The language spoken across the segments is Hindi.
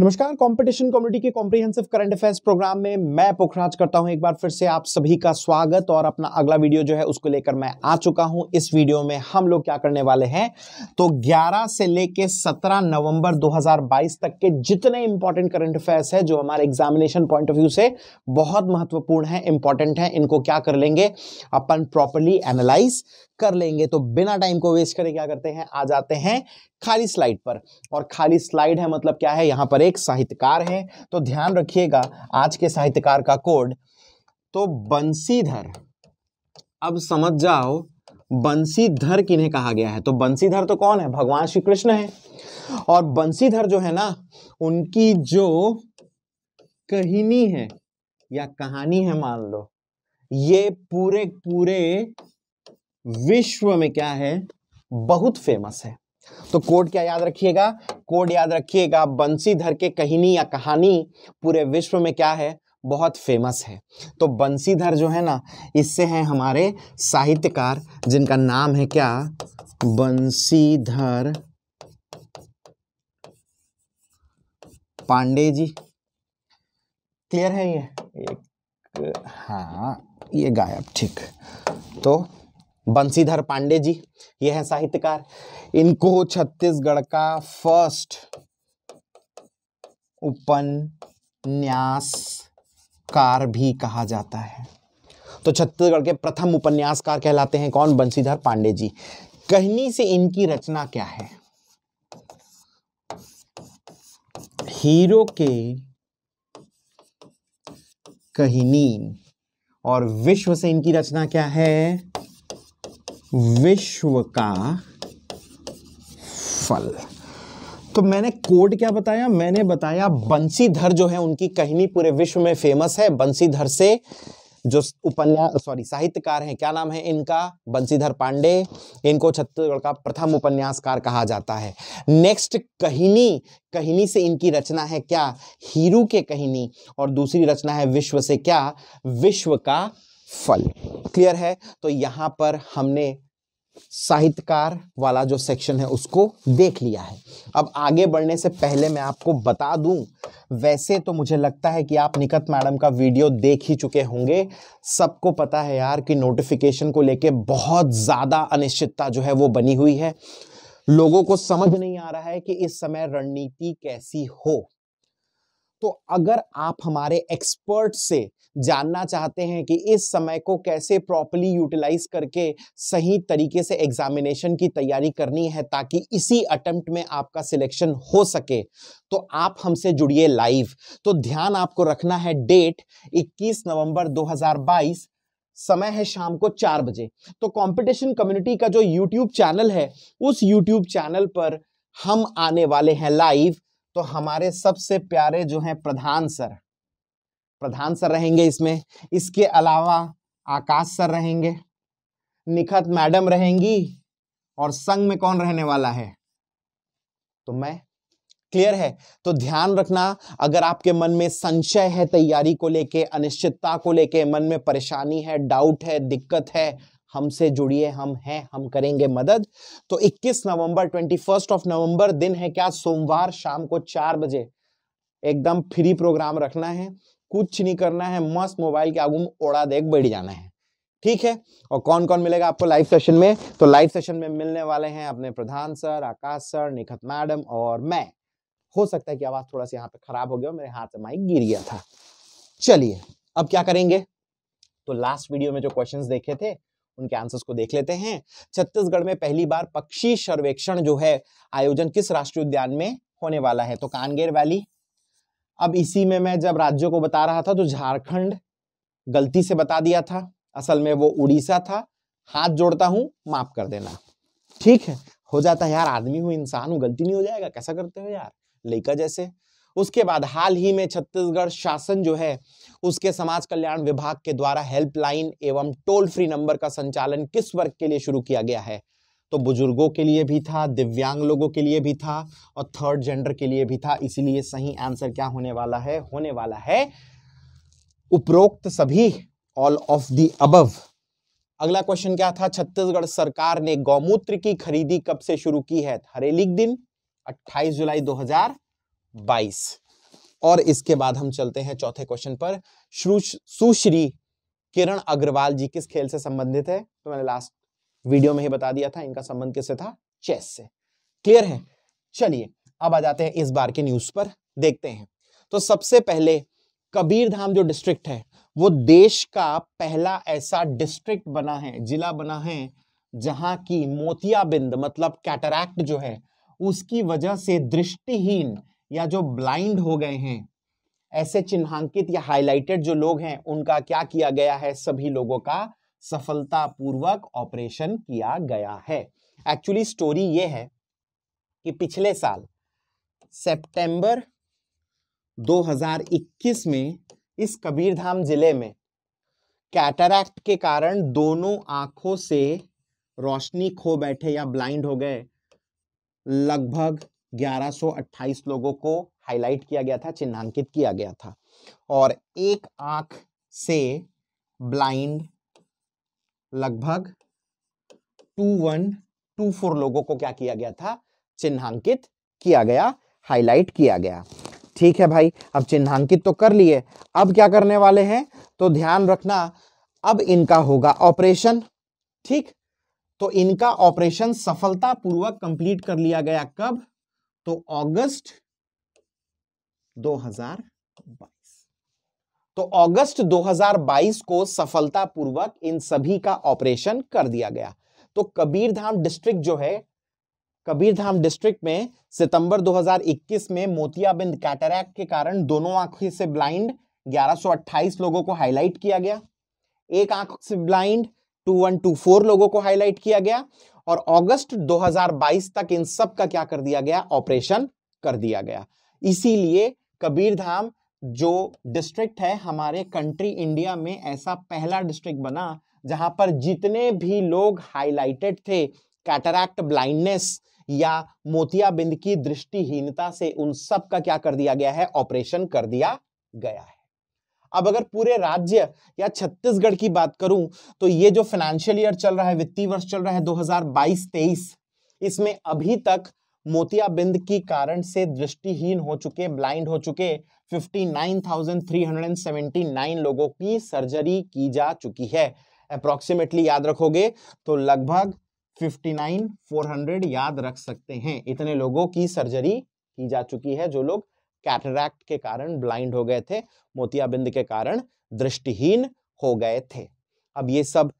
नमस्कार कंपटीशन कम्युनिटी के कॉम्प्रिहेंसिव करंट अफेयर्स प्रोग्राम में मैं पुखराज करता हूं एक बार फिर से आप सभी का स्वागत और अपना अगला वीडियो जो है उसको लेकर मैं आ चुका हूं इस वीडियो में हम लोग क्या करने वाले हैं तो 11 से लेके 17 नवंबर 2022 तक के जितने इंपॉर्टेंट करंट अफेयर्स है जो हमारे एग्जामिनेशन पॉइंट ऑफ व्यू से बहुत महत्वपूर्ण है इंपॉर्टेंट है इनको क्या कर लेंगे अपन प्रॉपरली एनालाइज कर लेंगे तो बिना टाइम को वेस्ट करें क्या करते हैं आ जाते हैं खाली स्लाइड पर और खाली स्लाइड है मतलब क्या है यहाँ पर एक साहित्यकार है तो ध्यान रखिएगा आज के साहित्यकार का कोड तो बंसीधर अब समझ जाओ बंसीधर किन्हें कहा गया है तो बंसीधर तो कौन है भगवान श्री कृष्ण है और बंसीधर जो है ना उनकी जो कहनी है या कहानी है मान लो ये पूरे पूरे विश्व में क्या है बहुत फेमस है तो कोड क्या याद रखिएगा कोड याद रखिएगा बंसीधर के कहनी या कहानी पूरे विश्व में क्या है बहुत फेमस है तो बंसीधर जो है ना इससे हैं हमारे साहित्यकार जिनका नाम है क्या बंसीधर पांडे जी क्लियर है ये एक हाँ ये गायब ठीक तो बंशीधर पांडे जी ये हैं साहित्यकार इनको छत्तीसगढ़ का फर्स्ट उपन्यासकार भी कहा जाता है तो छत्तीसगढ़ के प्रथम उपन्यासकार कहलाते हैं कौन बंशीधर पांडे जी कहनी से इनकी रचना क्या है हीरो के कहनी और विश्व से इनकी रचना क्या है विश्व का फल तो मैंने कोड क्या बताया मैंने बताया बंसीधर जो है उनकी कहनी पूरे विश्व में फेमस है बंसीधर से जो उपन्यास सॉरी साहित्यकार हैं क्या नाम है इनका बंसीधर पांडे इनको छत्तीसगढ़ का प्रथम उपन्यासकार कहा जाता है नेक्स्ट कहिनी कहिनी से इनकी रचना है क्या हीरू के कहिनी और दूसरी रचना है विश्व से क्या विश्व का फल क्लियर है तो यहां पर हमने साहित्यकार वाला जो सेक्शन है उसको देख लिया है अब आगे बढ़ने से पहले मैं आपको बता दूं वैसे तो मुझे लगता है कि आप निकत मैडम का वीडियो देख ही चुके होंगे सबको पता है यार कि नोटिफिकेशन को लेके बहुत ज़्यादा अनिश्चितता जो है वो बनी हुई है लोगों को समझ नहीं आ रहा है कि इस समय रणनीति कैसी हो तो अगर आप हमारे एक्सपर्ट से जानना चाहते हैं कि इस समय को कैसे प्रॉपरली यूटिलाइज करके सही तरीके से एग्जामिनेशन की तैयारी करनी है ताकि इसी अटेम्प्ट में आपका सिलेक्शन हो सके तो आप हमसे जुड़िए लाइव तो ध्यान आपको रखना है डेट 21 नवंबर 2022 समय है शाम को चार बजे तो कंपटीशन कम्युनिटी का जो यूट्यूब चैनल है उस यूट्यूब चैनल पर हम आने वाले हैं लाइव तो हमारे सबसे प्यारे जो हैं प्रधान सर प्रधान सर रहेंगे इसमें इसके अलावा आकाश सर रहेंगे निखत मैडम रहेंगी और संग में कौन रहने वाला है तो मैं क्लियर है तो ध्यान रखना अगर आपके मन में संशय है तैयारी को लेके अनिश्चितता को लेके मन में परेशानी है डाउट है दिक्कत है हमसे जुड़िए हम हैं हम करेंगे मदद तो 21 नवंबर ट्वेंटी फर्स्ट ऑफ नवंबर दिन है क्या सोमवार शाम को चार बजे एकदम फ्री प्रोग्राम रखना है कुछ नहीं करना है मस्त मोबाइल के आगू में ओड़ा देख बैठ जाना है ठीक है और कौन कौन मिलेगा आपको लाइव सेशन में तो लाइव सेशन में मिलने वाले हैं अपने प्रधान sir Akash sir Nikhat madam और मैं हो सकता है कि आवाज थोड़ा सा यहाँ पे खराब हो गया मेरे हाथ से माइक गिर गया था चलिए अब क्या करेंगे तो लास्ट वीडियो में जो क्वेश्चंस देखे थे उनके आंसर्स को देख लेते हैं छत्तीसगढ़ में पहली बार पक्षी सर्वेक्षण जो है आयोजन किस राष्ट्रीय उद्यान में होने वाला है तो कानगेर वैली अब इसी में मैं जब राज्यों को बता रहा था तो झारखंड गलती से बता दिया था असल में वो उड़ीसा था हाथ जोड़ता हूं माफ कर देना ठीक है हो जाता है यार आदमी हूं इंसान हूं गलती नहीं हो जाएगा कैसा करते हो यार लेका जैसे उसके बाद हाल ही में छत्तीसगढ़ शासन जो है उसके समाज कल्याण विभाग के द्वारा हेल्पलाइन एवं टोल फ्री नंबर का संचालन किस वर्ग के लिए शुरू किया गया है तो बुजुर्गों के लिए भी था दिव्यांग लोगों के लिए भी था और थर्ड जेंडर के लिए भी था इसीलिए सही आंसर क्या होने वाला है होने वाला है उपरोक्त सभी ऑल ऑफ दी अबव अगला क्वेश्चन क्या था छत्तीसगढ़ सरकार ने गौमूत्र की खरीदी कब से शुरू की है हरेलिक दिन 28 जुलाई बाईस और इसके बाद हम चलते हैं चौथे क्वेश्चन पर सुश्री किरण अग्रवाल जी किस खेल से संबंधित है तो मैंने लास्ट वीडियो में ही बता दिया था इनका संबंध किससे था चेस से क्लियर है चलिए अब आ जाते हैं इस बार के न्यूज पर देखते हैं तो सबसे पहले कबीरधाम जो डिस्ट्रिक्ट है वो देश का पहला ऐसा डिस्ट्रिक्ट बना है जिला बना है जहां की मोतियाबिंद मतलब कैटरैक्ट जो है उसकी वजह से दृष्टिहीन या जो ब्लाइंड हो गए हैं ऐसे चिन्हांकित या हाईलाइटेड जो लोग हैं उनका क्या किया गया है सभी लोगों का सफलतापूर्वक ऑपरेशन किया गया है एक्चुअली स्टोरी ये है कि पिछले साल सितंबर 2021 में इस कबीरधाम जिले में कैटरैक्ट के कारण दोनों आंखों से रोशनी खो बैठे या ब्लाइंड हो गए लगभग 1128 लोगों को हाईलाइट किया गया था चिन्हांकित किया गया था और एक आंख से ब्लाइंड लगभग 2124 लोगों को क्या किया गया था चिन्हांकित किया गया हाईलाइट किया गया ठीक है भाई अब चिन्हांकित तो कर लिए अब क्या करने वाले हैं तो ध्यान रखना अब इनका होगा ऑपरेशन ठीक तो इनका ऑपरेशन सफलतापूर्वक कंप्लीट कर लिया गया कब तो अगस्त 2022 तो अगस्त 2022 को सफलतापूर्वक इन सभी का ऑपरेशन कर दिया गया तो कबीरधाम डिस्ट्रिक्ट जो है कबीरधाम डिस्ट्रिक्ट में सितंबर 2021 में मोतियाबिंद कैटरैक्ट के कारण दोनों आंखों से ब्लाइंड 1128 लोगों को हाईलाइट किया गया एक आंख से ब्लाइंड 2124 लोगों को हाईलाइट किया गया और अगस्त 2022 तक इन सब का क्या कर दिया गया ऑपरेशन कर दिया गया इसीलिए कबीरधाम जो डिस्ट्रिक्ट है हमारे कंट्री इंडिया में ऐसा पहला डिस्ट्रिक्ट बना जहां पर जितने भी लोग हाईलाइटेड थे कैटरैक्ट ब्लाइंडनेस या मोतियाबिंद की दृष्टिहीनता से उन सब का क्या कर दिया गया है ऑपरेशन कर दिया गया है अब अगर पूरे राज्य या छत्तीसगढ़ की बात करूं तो ये जो फाइनेंशियल ईयर चल रहा है वित्तीय वर्ष चल रहा है 2022-23 इसमें अभी तक मोतियाबिंद की कारण से दृष्टिहीन हो चुके ब्लाइंड हो चुके 59,379 लोगों की सर्जरी की जा चुकी है अप्रोक्सीमेटली याद रखोगे तो लगभग 59,400 याद रख सकते हैं इतने लोगों की सर्जरी की जा चुकी है जो लोग कैटरैक्ट के कारण ब्लाइंड हो गए थे मोतियाबिंद के कारण दृष्टिहीन हो गए थे अब ये सब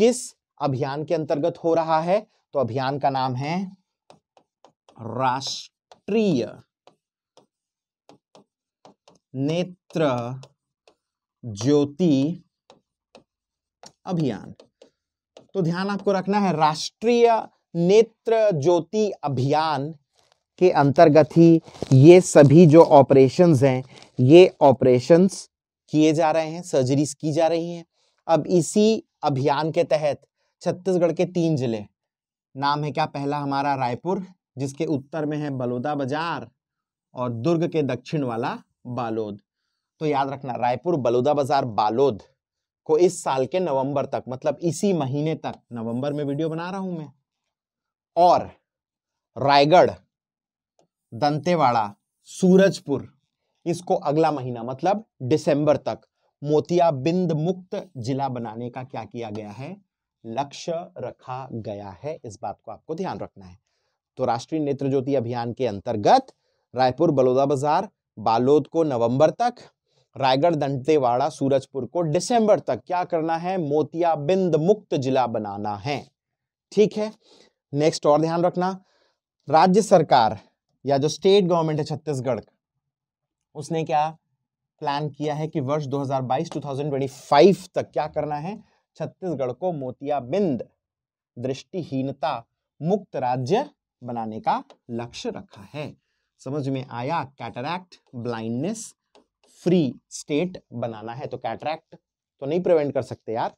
किस अभियान के अंतर्गत हो रहा है तो अभियान का नाम है राष्ट्रीय नेत्र ज्योति अभियान तो ध्यान आपको रखना है राष्ट्रीय नेत्र ज्योति अभियान के अंतर्गत ही ये सभी जो ऑपरेशंस हैं ये ऑपरेशंस किए जा रहे हैं सर्जरीज की जा रही हैं अब इसी अभियान के तहत छत्तीसगढ़ के तीन जिले नाम है क्या पहला हमारा रायपुर जिसके उत्तर में है बलौदा बाजार और दुर्ग के दक्षिण वाला बालोद तो याद रखना रायपुर बलौदा बाजार बालोद को इस साल के नवंबर तक मतलब इसी महीने तक नवंबर में वीडियो बना रहा हूं मैं और रायगढ़ दंतेवाड़ा सूरजपुर इसको अगला महीना मतलब दिसंबर तक मोतियाबिंद मुक्त जिला बनाने का क्या किया गया है लक्ष्य रखा गया है इस बात को आपको ध्यान रखना है तो राष्ट्रीय नेत्र ज्योति अभियान के अंतर्गत रायपुर बलौदा बाजार बालोद को नवंबर तक रायगढ़ दंतेवाड़ा सूरजपुर को दिसंबर तक क्या करना है मोतियाबिंद मुक्त जिला बनाना है ठीक है नेक्स्ट और ध्यान रखना राज्य सरकार या जो स्टेट गवर्नमेंट है छत्तीसगढ़ का उसने क्या प्लान किया है कि वर्ष 2022-2025 तक क्या करना है छत्तीसगढ़ को मोतियाबिंद दृष्टिहीनता मुक्त राज्य बनाने का लक्ष्य रखा है समझ में आया कैटरैक्ट ब्लाइंडनेस फ्री स्टेट बनाना है तो कैटरैक्ट तो नहीं प्रिवेंट कर सकते यार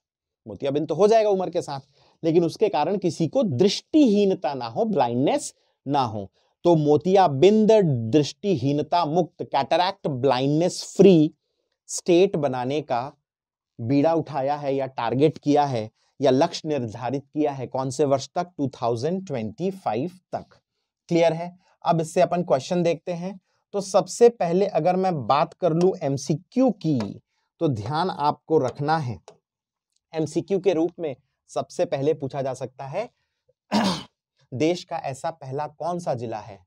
मोतियाबिंद तो हो जाएगा उम्र के साथ लेकिन उसके कारण किसी को दृष्टिहीनता ना हो ब्लाइंडनेस ना हो तो मोतियाबिंद दृष्टिहीनता मुक्त कैटरैक्ट ब्लाइंडनेस फ्री स्टेट बनाने का बीड़ा उठाया है या टारगेट किया है या लक्ष्य निर्धारित किया है कौन से वर्ष तक 2025 तक क्लियर है अब इससे अपन क्वेश्चन देखते हैं तो सबसे पहले अगर मैं बात कर लू एमसीक्यू की तो ध्यान आपको रखना है एमसीक्यू के रूप में सबसे पहले पूछा जा सकता है देश का ऐसा पहला कौन सा जिला है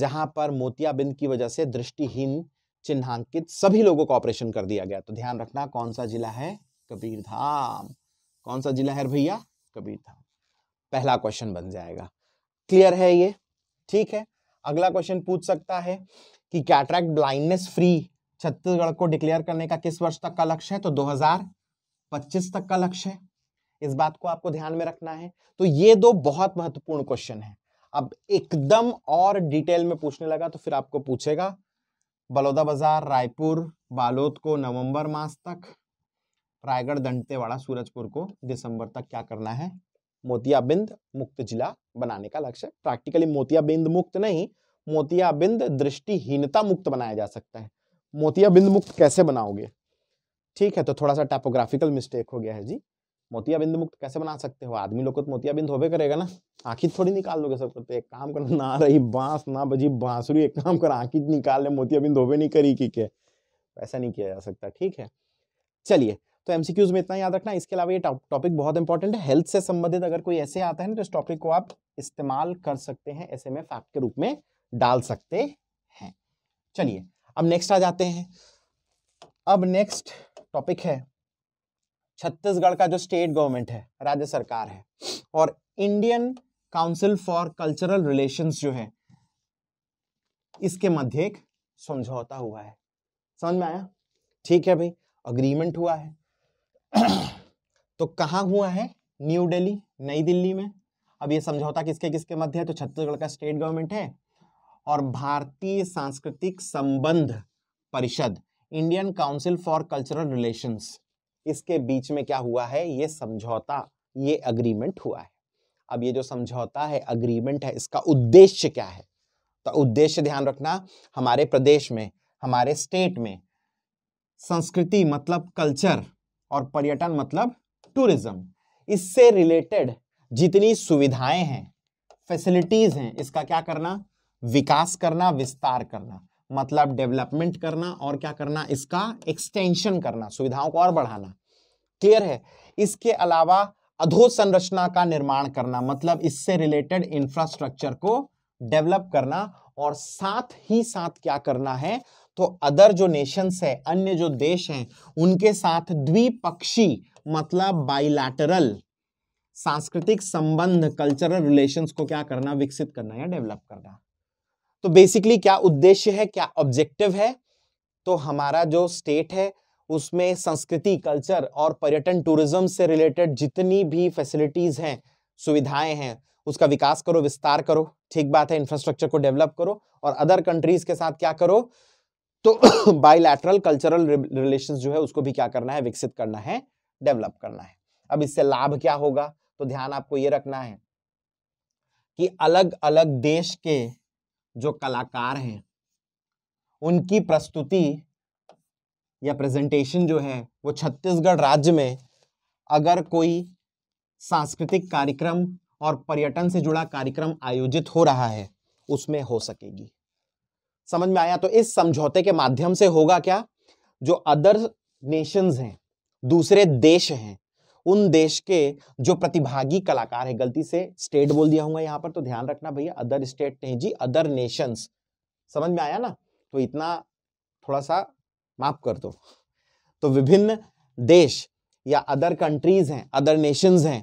जहां पर मोतियाबिंद की वजह से दृष्टिहीन चिन्हांकित सभी लोगों को ऑपरेशन कर दिया गया तो ध्यान रखना कौन सा जिला है कबीरधाम कौन सा जिला है भैया कबीरधाम पहला क्वेश्चन बन जाएगा क्लियर है ये ठीक है अगला क्वेश्चन पूछ सकता है कि कैटरैक्ट ब्लाइंडनेस फ्री छत्तीसगढ़ को डिक्लेयर करने का किस वर्ष तक का लक्ष्य है तो 2025 तक का लक्ष्य है इस बात को आपको ध्यान में रखना है तो ये दो बहुत महत्वपूर्ण क्वेश्चन है अब एकदम और डिटेल में पूछने लगा तो फिर आपको पूछेगा बलौदा बाजार रायपुर बालोद को नवंबर मास तक रायगढ़ दंतेवाड़ा सूरजपुर को दिसंबर तक क्या करना है मोतियाबिंद मुक्त जिला बनाने का लक्ष्य प्रैक्टिकली मोतियाबिंद मुक्त नहीं मोतियाबिंद दृष्टिहीनता मुक्त बनाया जा सकता है मोतियाबिंद मुक्त कैसे बनाओगे ठीक है तो थोड़ा सा टाइपोग्राफिकल मिस्टेक हो गया है जी मोतियाबिंद मुक्त कैसे बना सकते हो आदमी लोग को तो मोतियाबिंद होबे करेगा ना आंखी थोड़ी निकाल लोगे सब करते एक काम करना ना रही बांस ना बजी बांसुरी एक काम कर आंखी निकाल ले मोतियाबिंद होबे नहीं करी की के ऐसा नहीं किया जा सकता ठीक है चलिए तो एमसीक्यूज में इतना याद रखना इसके अलावा ये टॉपिक बहुत इंपॉर्टेंट है हेल्थ से संबंधित अगर कोई ऐसे आता है ना तो इस टॉपिक को आप इस्तेमाल कर सकते हैं ऐसे में फैक्ट के रूप में डाल सकते हैं चलिए अब नेक्स्ट आ जाते हैं अब नेक्स्ट टॉपिक है छत्तीसगढ़ का जो स्टेट गवर्नमेंट है राज्य सरकार है और Indian council for cultural relations जो है इसके मध्य एक समझौता हुआ है समझ में आया ठीक है भाई अग्रीमेंट हुआ है तो कहाँ हुआ है न्यू दिल्ली नई दिल्ली में अब ये समझौता किसके किसके मध्य है तो छत्तीसगढ़ का स्टेट गवर्नमेंट है और भारतीय सांस्कृतिक संबंध परिषद Indian council for cultural relations इसके बीच में क्या हुआ है ये समझौता ये अग्रीमेंट हुआ है अब ये जो समझौता है अग्रीमेंट है इसका उद्देश्य क्या है तो उद्देश्य ध्यान रखना हमारे प्रदेश में हमारे स्टेट में संस्कृति मतलब कल्चर और पर्यटन मतलब टूरिज्म इससे रिलेटेड जितनी सुविधाएं हैं फैसिलिटीज हैं इसका क्या करना विकास करना विस्तार करना मतलब डेवलपमेंट करना और क्या करना इसका एक्सटेंशन करना सुविधाओं को और बढ़ाना क्लियर है इसके अलावा अधोसंरचना का निर्माण करना मतलब इससे रिलेटेड इंफ्रास्ट्रक्चर को डेवलप करना और साथ ही साथ क्या करना है तो अदर जो नेशंस है अन्य जो देश हैं उनके साथ द्विपक्षी मतलब बाइलैटरल सांस्कृतिक संबंध कल्चरल रिलेशंस को क्या करना विकसित करना या डेवलप करना तो बेसिकली क्या उद्देश्य है क्या ऑब्जेक्टिव है तो हमारा जो स्टेट है उसमें संस्कृति कल्चर और पर्यटन टूरिज्म से रिलेटेड जितनी भी फैसिलिटीज़ हैं सुविधाएं हैं उसका विकास करो विस्तार करो ठीक बात है इंफ्रास्ट्रक्चर को डेवलप करो और अदर कंट्रीज के साथ क्या करो तो बायोलैटरल कल्चरल रिलेशंस जो है उसको भी क्या करना है विकसित करना है डेवलप करना है अब इससे लाभ क्या होगा तो ध्यान आपको ये रखना है कि अलग अलग देश के जो कलाकार हैं उनकी प्रस्तुति या प्रेजेंटेशन जो है वो छत्तीसगढ़ राज्य में अगर कोई सांस्कृतिक कार्यक्रम और पर्यटन से जुड़ा कार्यक्रम आयोजित हो रहा है उसमें हो सकेगी समझ में आया तो इस समझौते के माध्यम से होगा क्या जो अदर नेशंस हैं दूसरे देश हैं उन देश के जो प्रतिभागी कलाकार है गलती से स्टेट बोल दिया हूँ यहाँ पर तो ध्यान रखना भैया अदर स्टेट नहीं जी अदर नेशंस समझ में आया ना तो इतना थोड़ा सा माफ कर दो तो विभिन्न देश या अदर कंट्रीज हैं अदर नेशंस हैं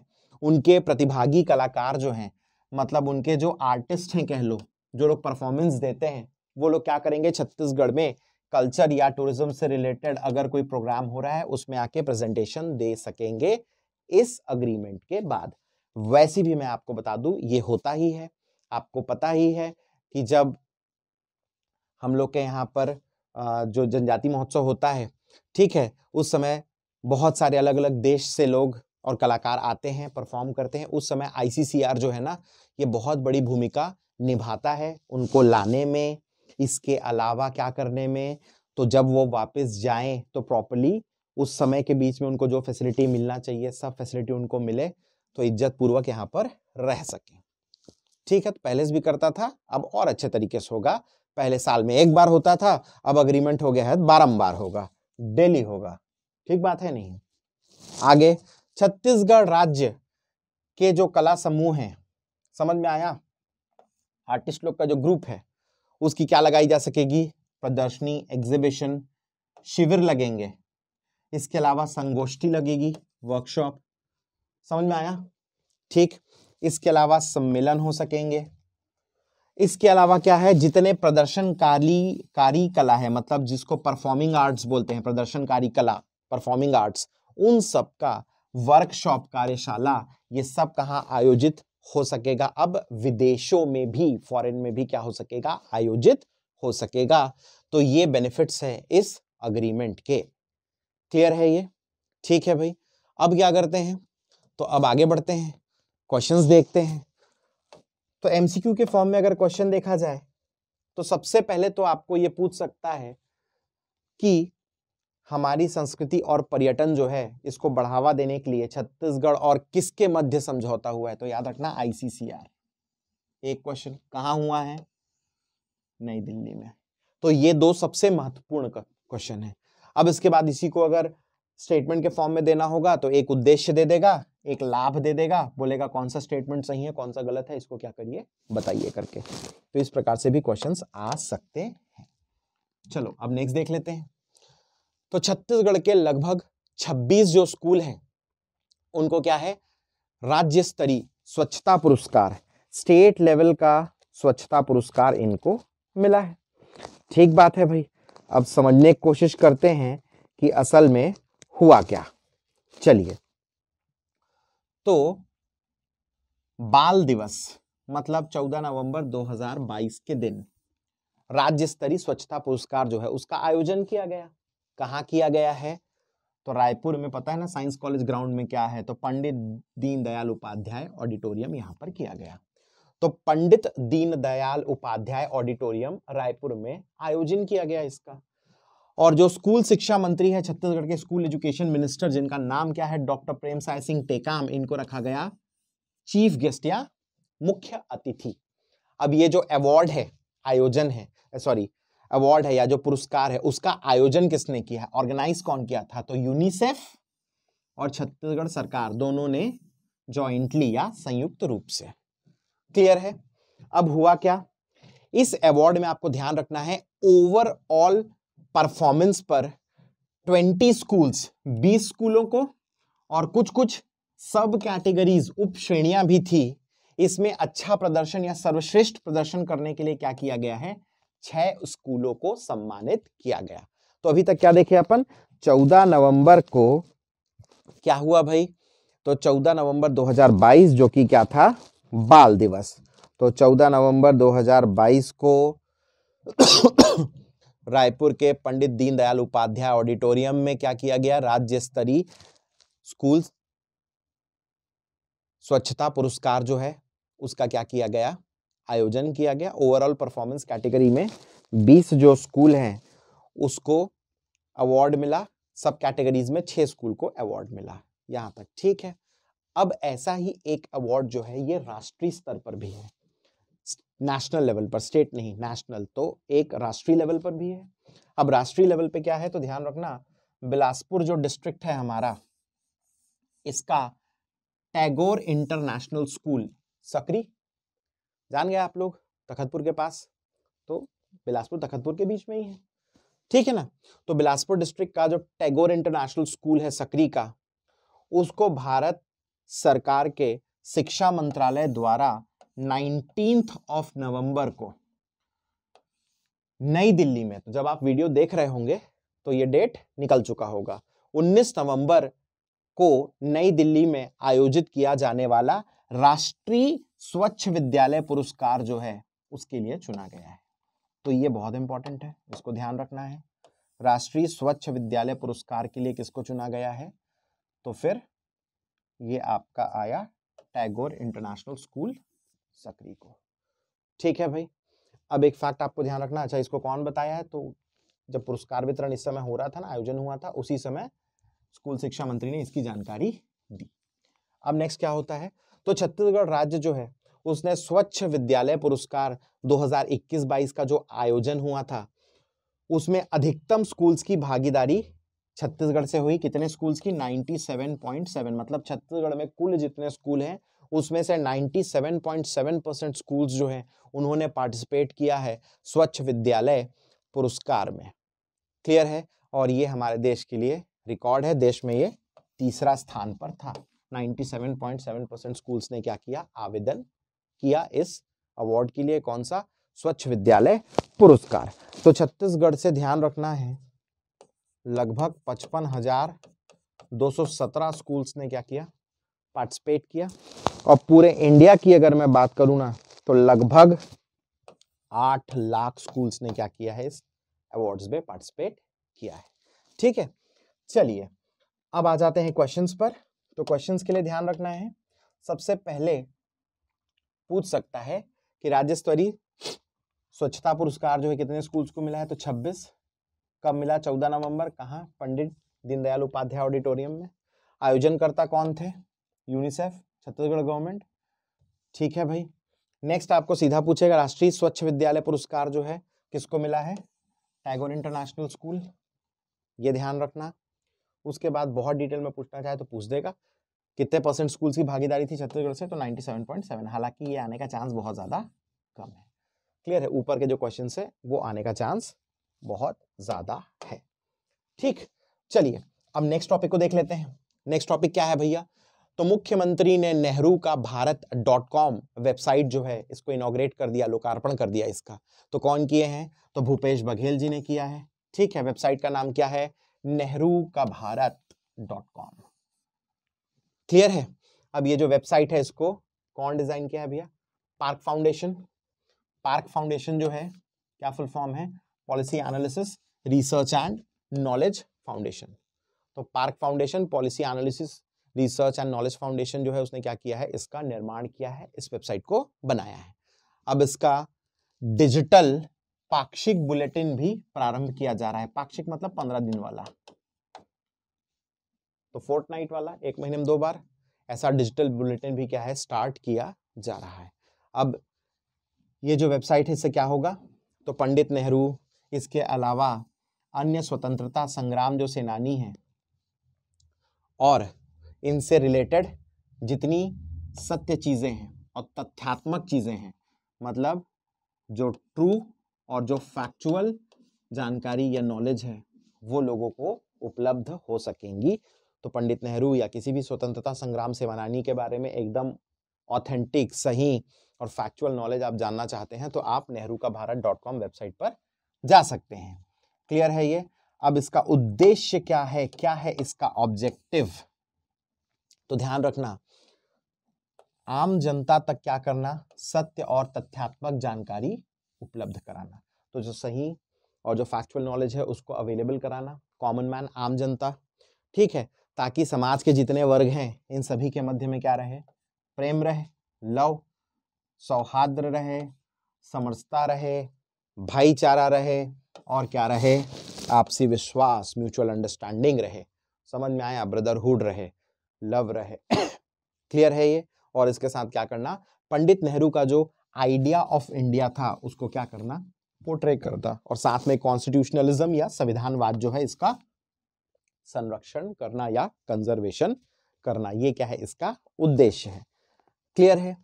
उनके प्रतिभागी कलाकार जो हैं मतलब उनके जो आर्टिस्ट हैं कह लो जो लोग परफॉर्मेंस देते हैं वो लोग क्या करेंगे छत्तीसगढ़ में कल्चर या टूरिज्म से रिलेटेड अगर कोई प्रोग्राम हो रहा है उसमें आके प्रेजेंटेशन दे सकेंगे इस अग्रीमेंट के बाद वैसे भी मैं आपको बता दूं ये होता ही है आपको पता ही है कि जब हम लोग के यहाँ पर जो जनजाति महोत्सव होता है ठीक है उस समय बहुत सारे अलग अलग देश से लोग और कलाकार आते हैं परफॉर्म करते हैं उस समय आईसीसीआर जो है ना ये बहुत बड़ी भूमिका निभाता है उनको लाने में इसके अलावा क्या करने में तो जब वो वापस जाएं तो प्रॉपरली उस समय के बीच में उनको जो फैसिलिटी मिलना चाहिए सब फैसिलिटी उनको मिले तो इज्जत पूर्वक यहाँ पर रह सके ठीक है तो पहले से भी करता था अब और अच्छे तरीके से होगा पहले साल में एक बार होता था अब अग्रीमेंट हो गया है बारम्बार होगा डेली होगा ठीक बात है नहीं आगे छत्तीसगढ़ राज्य के जो कला समूह हैं समझ में आया आर्टिस्ट लोग का जो ग्रुप है उसकी क्या लगाई जा सकेगी प्रदर्शनी एग्जिबिशन शिविर लगेंगे इसके अलावा संगोष्ठी लगेगी वर्कशॉप समझ में आया ठीक इसके अलावा सम्मेलन हो सकेंगे इसके अलावा क्या है जितने प्रदर्शनकारी कारी कला है मतलब जिसको परफॉर्मिंग आर्ट्स बोलते हैं प्रदर्शनकारी कला परफॉर्मिंग आर्ट्स उन सब का वर्कशॉप कार्यशाला ये सब कहाँ आयोजित हो सकेगा अब विदेशों में भी फॉरेन में भी क्या हो सकेगा आयोजित हो सकेगा तो ये बेनिफिट्स हैं इस अग्रीमेंट के क्लियर है ये ठीक है भाई अब क्या करते हैं तो अब आगे बढ़ते हैं क्वेश्चंस देखते हैं तो एमसीक्यू के फॉर्म में अगर क्वेश्चन देखा जाए तो सबसे पहले तो आपको ये पूछ सकता है कि हमारी संस्कृति और पर्यटन जो है इसको बढ़ावा देने के लिए छत्तीसगढ़ और किसके मध्य समझौता हुआ है तो याद रखना आईसीसीआर एक क्वेश्चन कहाँ हुआ है नई दिल्ली में तो ये दो सबसे महत्वपूर्ण क्वेश्चन है अब इसके बाद इसी को अगर स्टेटमेंट के फॉर्म में देना होगा तो एक उद्देश्य दे देगा एक लाभ दे देगा बोलेगा कौन सा स्टेटमेंट सही है कौन सा गलत है इसको क्या करिए बताइए करके तो इस प्रकार से भी क्वेश्चंस आ सकते हैं चलो अब नेक्स्ट देख लेते हैं तो छत्तीसगढ़ के लगभग 26 जो स्कूल हैं उनको क्या है राज्य स्तरीय स्वच्छता पुरस्कार स्टेट लेवल का स्वच्छता पुरस्कार इनको मिला है ठीक बात है भाई अब समझने की कोशिश करते हैं कि असल में हुआ क्या चलिए तो बाल दिवस मतलब 14 नवंबर 2022 के दिन राज्य स्तरीय स्वच्छता पुरस्कार जो है उसका आयोजन किया गया कहाँ किया गया है तो रायपुर में पता है ना साइंस कॉलेज ग्राउंड में क्या है तो पंडित दीनदयाल उपाध्याय ऑडिटोरियम यहाँ पर किया गया तो पंडित दीनदयाल उपाध्याय ऑडिटोरियम रायपुर में आयोजन किया गया इसका और जो स्कूल शिक्षा मंत्री है छत्तीसगढ़ के स्कूल एजुकेशन मिनिस्टर जिनका नाम क्या है डॉक्टर प्रेम साय सिंह टेकाम इनको रखा गया चीफ गेस्ट या मुख्य अतिथि अब ये जो अवार्ड है आयोजन है सॉरी अवार्ड है या जो पुरस्कार है उसका आयोजन किसने किया है ऑर्गेनाइज कौन किया था तो यूनिसेफ और छत्तीसगढ़ सरकार दोनों ने जॉइंटली या संयुक्त रूप से क्लियर है अब हुआ क्या इस अवार्ड में आपको ध्यान रखना है ओवरऑल परफॉर्मेंस पर 20 स्कूल्स 20 स्कूलों को और कुछ कुछ सब कैटेगरीज उप श्रेणियां भी थी इसमें अच्छा प्रदर्शन या सर्वश्रेष्ठ प्रदर्शन करने के लिए क्या किया गया है छह स्कूलों को सम्मानित किया गया तो अभी तक क्या देखे अपन चौदह नवंबर को क्या हुआ भाई तो 14 नवंबर 2022 जो कि क्या था बाल दिवस तो 14 नवंबर 2022 को रायपुर के पंडित दीनदयाल उपाध्याय ऑडिटोरियम में क्या किया गया राज्य स्तरीय स्कूल स्वच्छता पुरस्कार जो है उसका क्या किया गया आयोजन किया गया ओवरऑल परफॉर्मेंस कैटेगरी में 20 जो स्कूल हैं उसको अवार्ड मिला सब कैटेगरीज में छः स्कूल को अवार्ड मिला यहाँ तक ठीक है अब ऐसा ही एक अवार्ड जो है ये राष्ट्रीय स्तर पर भी है नेशनल लेवल पर स्टेट नहीं नेशनल तो एक राष्ट्रीय लेवल पर भी है अब राष्ट्रीय लेवल पे क्या है तो ध्यान रखना बिलासपुर जो डिस्ट्रिक्ट है हमारा इसका टैगोर इंटरनेशनल स्कूल सकरी जान गए आप लोग तखतपुर के पास तो बिलासपुर तखतपुर के बीच में ही है ठीक है ना तो बिलासपुर डिस्ट्रिक्ट का जो टैगोर इंटरनेशनल स्कूल है सकरी का उसको भारत सरकार के शिक्षा मंत्रालय द्वारा नाइनटीन ऑफ नवंबर को नई दिल्ली में तो जब आप वीडियो देख रहे होंगे तो ये डेट निकल चुका होगा 19 नवंबर को नई दिल्ली में आयोजित किया जाने वाला राष्ट्रीय स्वच्छ विद्यालय पुरस्कार जो है उसके लिए चुना गया है तो ये बहुत इंपॉर्टेंट है इसको ध्यान रखना है राष्ट्रीय स्वच्छ विद्यालय पुरस्कार के लिए किसको चुना गया है तो फिर ये आपका आया टैगोर इंटरनेशनल स्कूल सकरी को ठीक है भाई अब एक फैक्ट आपको ध्यान रखना अच्छा इसको कौन बताया है तो जब पुरस्कार वितरण इस समय हो रहा था ना आयोजन हुआ था उसी समय स्कूल शिक्षा मंत्री ने इसकी जानकारी दी अब नेक्स्ट क्या होता है तो छत्तीसगढ़ राज्य जो है उसने स्वच्छ विद्यालय पुरस्कार 2021-22 का जो आयोजन हुआ था उसमें अधिकतम स्कूल्स की भागीदारी छत्तीसगढ़ से हुई कितने स्कूल्स की 97.7 मतलब छत्तीसगढ़ में कुल जितने स्कूल हैं उसमें से 97.7 परसेंट स्कूल्स जो हैं उन्होंने पार्टिसिपेट किया है स्वच्छ विद्यालय पुरस्कार में क्लियर है और ये हमारे देश के लिए रिकॉर्ड है देश में ये तीसरा स्थान पर था 97.7 परसेंट स्कूल्स ने क्या किया आवेदन किया इस अवार्ड के लिए कौन सा स्वच्छ विद्यालय पुरस्कार तो छत्तीसगढ़ से ध्यान रखना है लगभग पचपन हजार दो सौ सत्रह स्कूल्स ने क्या किया पार्टिसिपेट किया और पूरे इंडिया की अगर मैं बात करूं ना तो लगभग आठ लाख स्कूल्स ने क्या किया है इस अवार्ड्स में पार्टिसिपेट किया है ठीक है चलिए अब आ जाते हैं क्वेश्चंस पर तो क्वेश्चन के लिए ध्यान रखना है सबसे पहले पूछ सकता है कि राज्य स्तरीय स्वच्छता पुरस्कार जो है कितने स्कूल्स को मिला है तो 26 कब मिला 14 नवंबर कहाँ पंडित दीनदयाल उपाध्याय ऑडिटोरियम में आयोजनकर्ता कौन थे यूनिसेफ छत्तीसगढ़ गवर्नमेंट ठीक है भाई नेक्स्ट आपको सीधा पूछेगा राष्ट्रीय स्वच्छ विद्यालय पुरस्कार जो है किसको मिला है टैगोर इंटरनेशनल स्कूल ये ध्यान रखना उसके बाद बहुत डिटेल में पूछना चाहे तो पूछ देगा कितने परसेंट स्कूल्स की भागीदारी थी छत्तीसगढ़ से तो 97.7 हालांकि ये आने का चांस बहुत ज़्यादा कम है क्लियर है ऊपर के जो क्वेश्चन है वो आने का चांस बहुत ज़्यादा है ठीक चलिए अब नेक्स्ट टॉपिक को देख लेते हैं नेक्स्ट टॉपिक क्या है भैया तो मुख्यमंत्री ने नेहरू का भारत डॉट कॉम वेबसाइट जो है इसको इनोग्रेट कर दिया लोकार्पण कर दिया इसका तो कौन किए हैं तो भूपेश बघेल जी ने किया है ठीक है वेबसाइट का नाम क्या है नेहरू का भारत डॉट कॉम क्लियर है अब ये जो वेबसाइट है इसको कौन डिजाइन किया है भैया पार्क फाउंडेशन पार्क फाउंडेशन जो है क्या फुल फॉर्म है policy analysis research and knowledge foundation तो park foundation policy analysis research and knowledge foundation जो है उसने क्या किया है इसका निर्माण किया है इस वेबसाइट को बनाया है अब इसका डिजिटल पाक्षिक बुलेटिन भी प्रारंभ किया जा रहा है पाक्षिक मतलब पंद्रह दिन वाला तो फोर्टनाइट वाला एक महीने में दो बार ऐसा डिजिटल बुलेटिन भी क्या है स्टार्ट किया जा रहा है अब ये जो वेबसाइट है इससे क्या होगा तो पंडित नेहरू इसके अलावा अन्य स्वतंत्रता संग्राम जो सेनानी हैं और इनसे रिलेटेड जितनी सत्य चीज़ें हैं और तथ्यात्मक चीज़ें हैं मतलब जो ट्रू और जो फैक्चुअल जानकारी या नॉलेज है वो लोगों को उपलब्ध हो सकेंगी तो पंडित नेहरू या किसी भी स्वतंत्रता संग्राम सेनानी के बारे में एकदम ऑथेंटिक सही और फैक्चुअल नॉलेज आप जानना चाहते हैं तो आप नेहरू का भारत डॉट कॉम वेबसाइट पर जा सकते हैं क्लियर है ये अब इसका उद्देश्य क्या है क्या है इसका ऑब्जेक्टिव तो ध्यान रखना आम जनता तक क्या करना सत्य और तथ्यात्मक जानकारी उपलब्ध कराना तो जो सही और जो फैक्चुअल नॉलेज है उसको अवेलेबल कराना कॉमन मैन आम जनता ठीक है ताकि समाज के जितने वर्ग हैं इन सभी के मध्य में क्या रहे प्रेम रहे लव सौहार्द रहे समरसता रहे भाईचारा रहे और क्या रहे आपसी विश्वास म्यूचुअल अंडरस्टैंडिंग रहे समझ में आया ब्रदरहुड रहे लव रहे क्लियर है ये और इसके साथ क्या करना पंडित नेहरू का जो आइडिया ऑफ इंडिया था उसको क्या करना पोर्ट्रे करता और साथ में कॉन्स्टिट्यूशनलिज्म या संविधानवाद जो है इसका संरक्षण करना या कंजर्वेशन करना ये क्या है इसका उद्देश्य है क्लियर है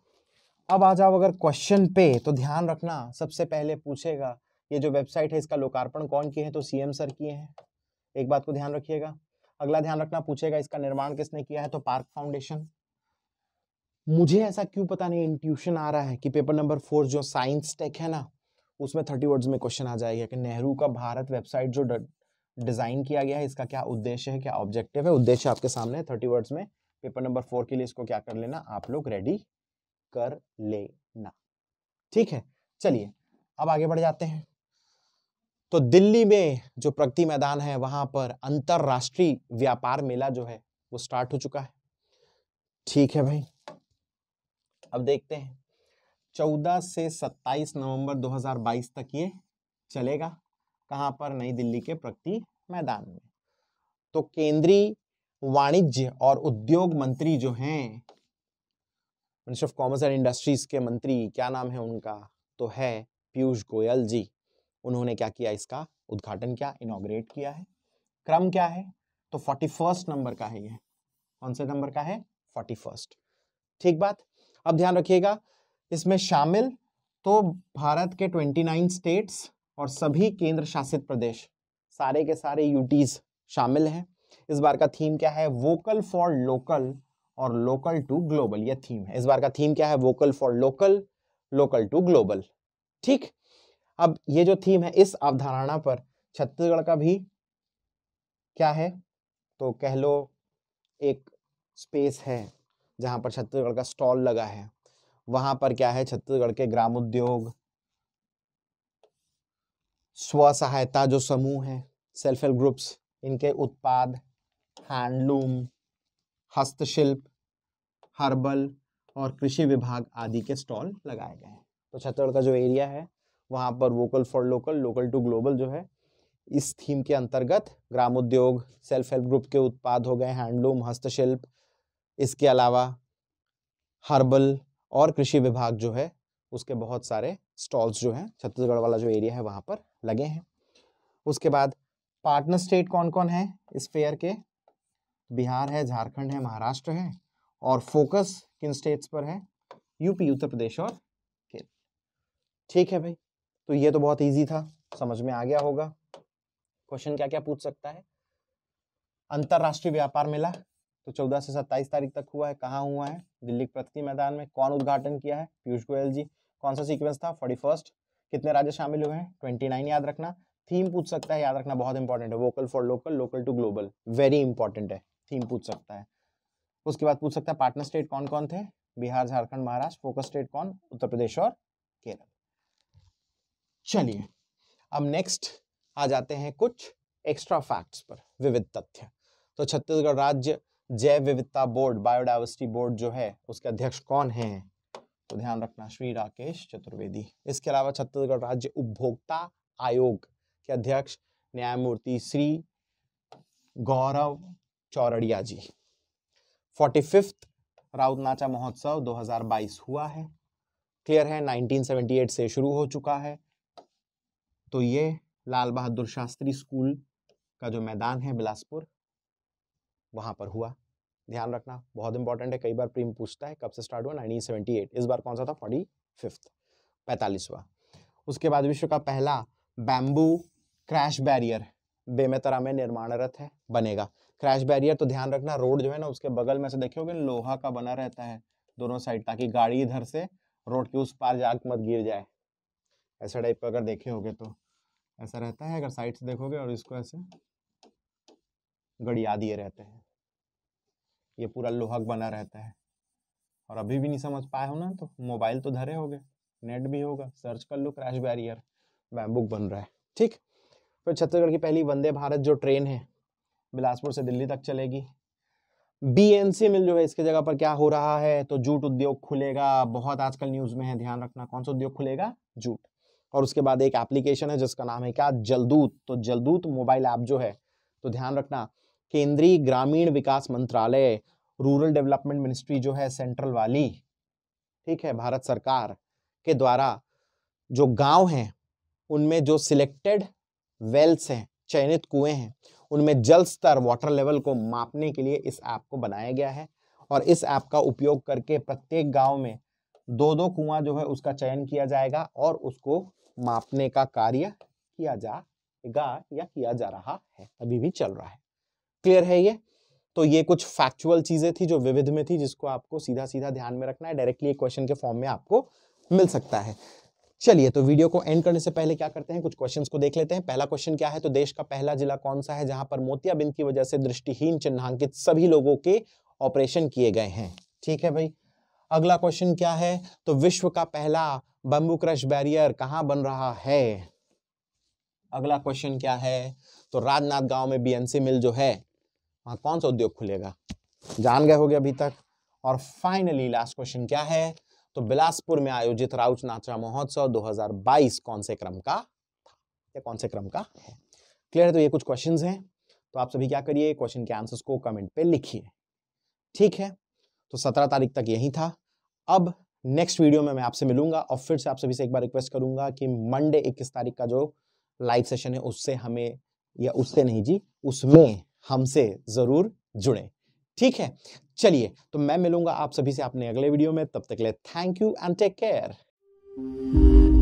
अब आ जाओ अगर क्वेश्चन पे तो ध्यान रखना सबसे पहले पूछेगा ये जो वेबसाइट है इसका लोकार्पण कौन किए हैं तो सीएम सर किए हैं एक बात को ध्यान रखिएगा अगला ध्यान रखना पूछेगा इसका निर्माण किसने किया है तो पार्क फाउंडेशन मुझे ऐसा क्यों पता नहीं इंट्यूशन आ रहा है कि पेपर नंबर फोर जो साइंस टेक है ना उसमें थर्टी वर्ड्स में क्वेश्चन आ जाएगा कि नेहरू का भारत वेबसाइट जो डिज़ाइन किया गया है इसका क्या उद्देश्य है क्या ऑब्जेक्टिव है उद्देश्य आपके सामने है थर्टी वर्ड्स में पेपर नंबर फोर के लिए इसको क्या कर लेना आप लोग रेडी कर लेना ठीक है चलिए अब आगे बढ़ जाते हैं तो दिल्ली में जो प्रगति मैदान है वहां पर अंतरराष्ट्रीय व्यापार मेला जो है वो स्टार्ट हो चुका है ठीक है भाई अब देखते हैं चौदह से सत्ताईस नवंबर 2022 तक ये चलेगा कहाँ पर नई दिल्ली के प्रगति मैदान में तो केंद्रीय वाणिज्य और उद्योग मंत्री जो हैं minister of commerce and industries के मंत्री क्या नाम है उनका तो है पीयूष गोयल जी उन्होंने क्या किया इसका उद्घाटन किया इनोग्रेट किया है क्रम क्या है तो फोर्टी फर्स्ट नंबर का है ये कौन से नंबर का है फोर्टी फर्स्ट ठीक बात अब ध्यान रखिएगा इसमें शामिल तो भारत के 29 स्टेट्स और सभी केंद्र शासित प्रदेश सारे के सारे यूटीज शामिल हैं इस बार का थीम क्या है वोकल फॉर लोकल और लोकल टू ग्लोबल यह थीम है इस बार का थीम क्या है vocal for local local to global ठीक अब ये जो थीम है इस अवधारणा पर छत्तीसगढ़ का भी क्या है तो कह लो एक स्पेस है जहाँ पर छत्तीसगढ़ का स्टॉल लगा है वहां पर क्या है छत्तीसगढ़ के ग्राम उद्योग स्व सहायता जो समूह है सेल्फ हेल्प ग्रुप्स इनके उत्पाद हैंडलूम हस्तशिल्प हर्बल और कृषि विभाग आदि के स्टॉल लगाए गए हैं तो छत्तीसगढ़ का जो एरिया है वहाँ पर vocal for local local to global जो है इस थीम के अंतर्गत ग्राम उद्योग सेल्फ हेल्प ग्रुप के उत्पाद हो गए हैंडलूम हस्तशिल्प इसके अलावा हर्बल और कृषि विभाग जो है उसके बहुत सारे स्टॉल्स जो हैं छत्तीसगढ़ वाला जो एरिया है वहाँ पर लगे हैं उसके बाद पार्टनर स्टेट कौन कौन है इस फेयर के बिहार है झारखंड है महाराष्ट्र है और फोकस किन स्टेट्स पर है यूपी उत्तर प्रदेश और केरल ठीक है भाई तो ये तो बहुत इजी था समझ में आ गया होगा क्वेश्चन क्या क्या पूछ सकता है अंतर्राष्ट्रीय व्यापार मेला तो 14 से 27 तारीख तक हुआ है कहाँ हुआ है दिल्ली के प्रगति मैदान में कौन उद्घाटन किया है पीयूष गोयल जी कौन सा सीक्वेंस था फोर्टी फर्स्ट कितने राज्य शामिल हुए हैं ट्वेंटी नाइन याद रखना थीम पूछ सकता है याद रखना बहुत इंपॉर्टेंट है vocal for local local to global very important है थीम पूछ सकता है उसके बाद पूछ सकता है पार्टनर स्टेट कौन कौन थे बिहार झारखंड महाराष्ट्र फोकस स्टेट कौन उत्तर प्रदेश और केरल चलिए अब नेक्स्ट आ जाते हैं कुछ एक्स्ट्रा फैक्ट्स पर विविध तथ्य तो छत्तीसगढ़ राज्य जैव विविधता बोर्ड बायोडाइवर्सिटी बोर्ड जो है उसके अध्यक्ष कौन है तो ध्यान रखना श्री राकेश चतुर्वेदी इसके अलावा छत्तीसगढ़ राज्य उपभोक्ता आयोग के अध्यक्ष न्यायमूर्ति श्री गौरव चौरड़िया जी फोर्टी फिफ्थ राउत नाचा महोत्सव 2022 हुआ है क्लियर है 1978 से शुरू हो चुका है तो ये लाल बहादुर शास्त्री स्कूल का जो मैदान है बिलासपुर वहाँ पर हुआ ध्यान रखना बहुत इंपॉर्टेंट है कई बार प्रीम पूछता है कब से स्टार्ट हुआ 1978 इस बार कौन सा था फोर्टी फिफ्थ पैंतालीसवा उसके बाद विश्व का पहला बैम्बू क्रैश बैरियर बेमेतरा में निर्माणरत है बनेगा क्रैश बैरियर तो ध्यान रखना रोड जो है ना उसके बगल में से देखोगे लोहा का बना रहता है दोनों साइड ताकि गाड़ी इधर से रोड के उस पार जाग मत गिर जाए ऐसा टाइप अगर देखे होगे तो ऐसा रहता है अगर साइड से देखोगे और इसको ऐसे गड़िया दिए रहते हैं ये पूरा लोहक बना रहता है और अभी भी नहीं समझ पाए हो ना तो मोबाइल तो धरे होगे नेट भी होगा सर्च कर लो क्रैश बैरियर बैम्बुक बन रहा है ठीक फिर छत्तीसगढ़ की पहली वंदे भारत जो ट्रेन है बिलासपुर से दिल्ली तक चलेगी बी एन सी मिल जो है इसके जगह पर क्या हो रहा है तो जूट उद्योग खुलेगा बहुत आजकल न्यूज में है ध्यान रखना कौन सा उद्योग खुलेगा जूट और उसके बाद एक एप्लीकेशन है जिसका नाम है क्या जलदूत तो जलदूत मोबाइल ऐप जो है तो ध्यान रखना केंद्रीय ग्रामीण विकास मंत्रालय रूरल डेवलपमेंट मिनिस्ट्री जो है सेंट्रल वाली ठीक है भारत सरकार के द्वारा जो गांव हैं उनमें जो सिलेक्टेड वेल्स हैं चयनित कुएं हैं उनमें जल स्तर वाटर लेवल को मापने के लिए इस ऐप को बनाया गया है और इस ऐप का उपयोग करके प्रत्येक गांव में दो दो कुआं जो है उसका चयन किया जाएगा और उसको मापने का कार्य किया जाएगा या किया जा रहा है अभी भी चल रहा है क्लियर है ये तो ये कुछ फैक्चुअल चीजें थी जो विविध में थी जिसको आपको सीधा सीधा ध्यान में रखना है डायरेक्टली एक क्वेश्चन के फॉर्म में आपको मिल सकता है चलिए तो वीडियो को एंड करने से पहले क्या करते हैं कुछ क्वेश्चंस को देख लेते हैं पहला क्वेश्चन क्या है तो देश का पहला जिला कौन सा है जहां पर मोतियाबिंद की वजह से दृष्टिहीन चिन्हांकित सभी लोगों के ऑपरेशन किए गए हैं ठीक है भाई अगला क्वेश्चन क्या है तो विश्व का पहला बंबू क्रश बैरियर कहाँ बन रहा है अगला क्वेश्चन क्या है तो राजनाथ गांव में बीएनसी मिल जो है वहाँ कौन सा उद्योग खुलेगा जान गए होगे अभी तक और फाइनली लास्ट क्वेश्चन क्या है तो बिलासपुर में आयोजित राउच नाचा महोत्सव 2022 कौन से क्रम का था या कौन से क्रम का है क्लियर है तो ये कुछ क्वेश्चंस हैं तो आप सभी क्या करिए क्वेश्चन के आंसर्स को कमेंट पे लिखिए ठीक है तो 17 तारीख तक यही था अब नेक्स्ट वीडियो में मैं आपसे मिलूंगा और फिर से आप सभी से एक बार रिक्वेस्ट करूंगा कि मंडे इक्कीस तारीख का जो लाइव सेशन है उससे हमें या उससे नहीं जी उसमें हमसे ज़रूर जुड़े ठीक है चलिए तो मैं मिलूंगा आप सभी से अपने अगले वीडियो में तब तक ले thank you and take care